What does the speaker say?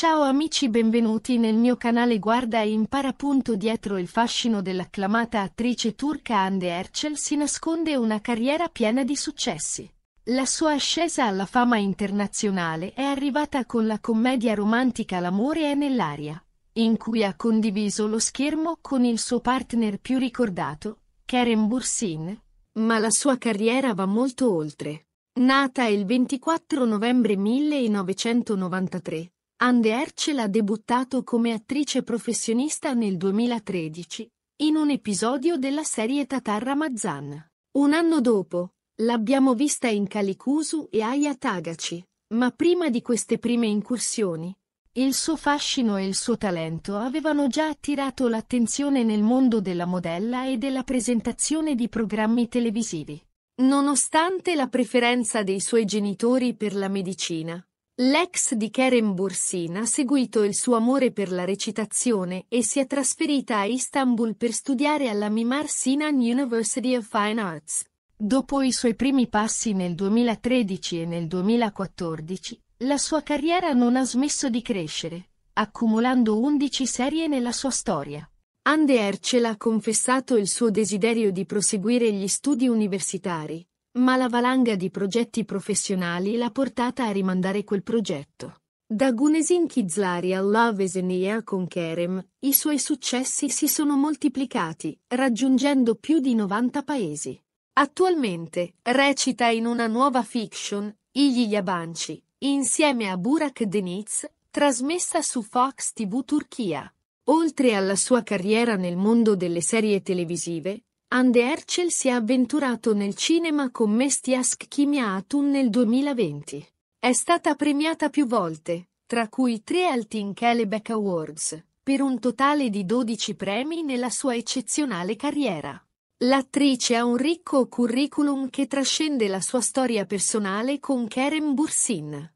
Ciao amici benvenuti nel mio canale Guarda e impara. punto Dietro il fascino dell'acclamata attrice turca Ande Ercel si nasconde una carriera piena di successi. La sua ascesa alla fama internazionale è arrivata con la commedia romantica L'amore è nell'aria, in cui ha condiviso lo schermo con il suo partner più ricordato, Karen Bursin. Ma la sua carriera va molto oltre. Nata il 24 novembre 1993, Anne Herschel ha debuttato come attrice professionista nel 2013, in un episodio della serie Tatar Ramazan. Un anno dopo, l'abbiamo vista in Kalikusu e Aya Tagaci, ma prima di queste prime incursioni, il suo fascino e il suo talento avevano già attirato l'attenzione nel mondo della modella e della presentazione di programmi televisivi. Nonostante la preferenza dei suoi genitori per la medicina, L'ex di Kerem Bursin ha seguito il suo amore per la recitazione e si è trasferita a Istanbul per studiare alla Mimar Sinan University of Fine Arts. Dopo i suoi primi passi nel 2013 e nel 2014, la sua carriera non ha smesso di crescere, accumulando 11 serie nella sua storia. Ande Ercel ha confessato il suo desiderio di proseguire gli studi universitari, ma la valanga di progetti professionali l'ha portata a rimandare quel progetto. Da Gunesin Kizlari a Love is Nia con Kerem, i suoi successi si sono moltiplicati, raggiungendo più di 90 paesi. Attualmente recita in una nuova fiction, Igli Yabanci, insieme a Burak Deniz, trasmessa su Fox TV Turchia. Oltre alla sua carriera nel mondo delle serie televisive, Ande Hercel si è avventurato nel cinema con Mestiask Kimia Atun nel 2020. È stata premiata più volte, tra cui tre al Tinkelebek Awards, per un totale di 12 premi nella sua eccezionale carriera. L'attrice ha un ricco curriculum che trascende la sua storia personale con Karen Bursin.